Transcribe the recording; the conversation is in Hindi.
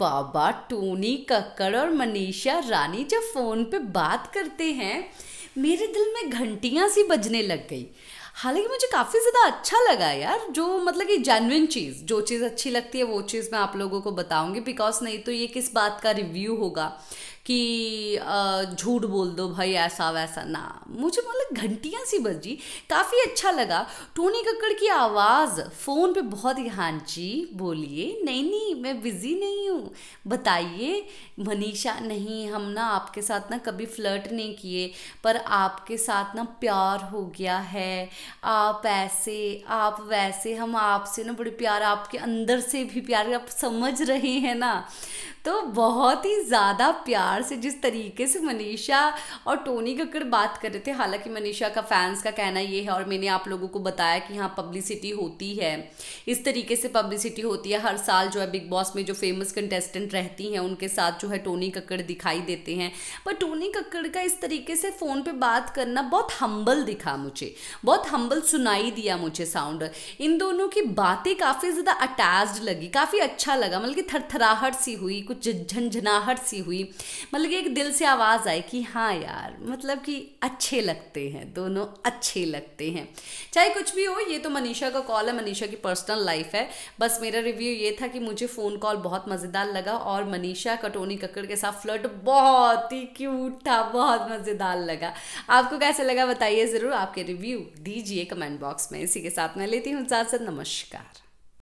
बाबा टोनी कक्कड़ और मनीषा रानी जब फ़ोन पे बात करते हैं मेरे दिल में घंटियाँ सी बजने लग गई हालांकि मुझे काफ़ी ज़्यादा अच्छा लगा यार जो मतलब कि जेनविन चीज़ जो चीज़ अच्छी लगती है वो चीज़ मैं आप लोगों को बताऊंगी बिकॉज नहीं तो ये किस बात का रिव्यू होगा कि झूठ बोल दो भाई ऐसा वैसा ना मुझे मतलब घंटियाँ सी बजी काफ़ी अच्छा लगा टोनी कक्कड़ की आवाज़ फ़ोन पे बहुत ही हाँ जी बोलिए नहीं नहीं मैं बिज़ी नहीं हूँ बताइए मनीषा नहीं हम ना आपके साथ ना कभी फ्लर्ट नहीं किए पर आपके साथ ना प्यार हो गया है आप ऐसे आप वैसे हम आपसे ना बड़े प्यार आपके अंदर से भी प्यार आप समझ रहे हैं ना तो बहुत ही ज़्यादा प्यार से जिस तरीके से मनीषा और टोनी कक्कड़ बात कर रहे थे हालांकि मनीषा का फैंस का कहना ये है और मैंने आप लोगों को बताया कि हाँ पब्लिसिटी होती है इस तरीके से पब्लिसिटी होती है हर साल जो है बिग बॉस में जो फेमस कंटेस्टेंट रहती हैं उनके साथ जो है टोनी कक्कड़ दिखाई देते हैं पर टोनी सोनी कक्कड़ का इस तरीके से फ़ोन पे बात करना बहुत हम्बल दिखा मुझे बहुत हम्बल सुनाई दिया मुझे साउंड इन दोनों की बातें काफ़ी ज़्यादा अटैच्ड लगी काफ़ी अच्छा लगा मतलब कि थरथराहट सी हुई कुछ झंझनाहट सी हुई मतलब कि एक दिल से आवाज़ आई कि हाँ यार मतलब कि अच्छे लगते हैं दोनों अच्छे लगते हैं चाहे कुछ भी हो ये तो मनीषा का कॉल है मनीषा की पर्सनल लाइफ है बस मेरा रिव्यू ये था कि मुझे फ़ोन कॉल बहुत मज़ेदार लगा और मनीषा कटोनी कक्कड़ के साथ फ्लर्ट बहुत ही क्यूट मूड था बहुत मज़ेदार लगा आपको कैसा लगा बताइए ज़रूर आपके रिव्यू दीजिए कमेंट बॉक्स में इसी के साथ मैं लेती हूँ साथ साथ नमस्कार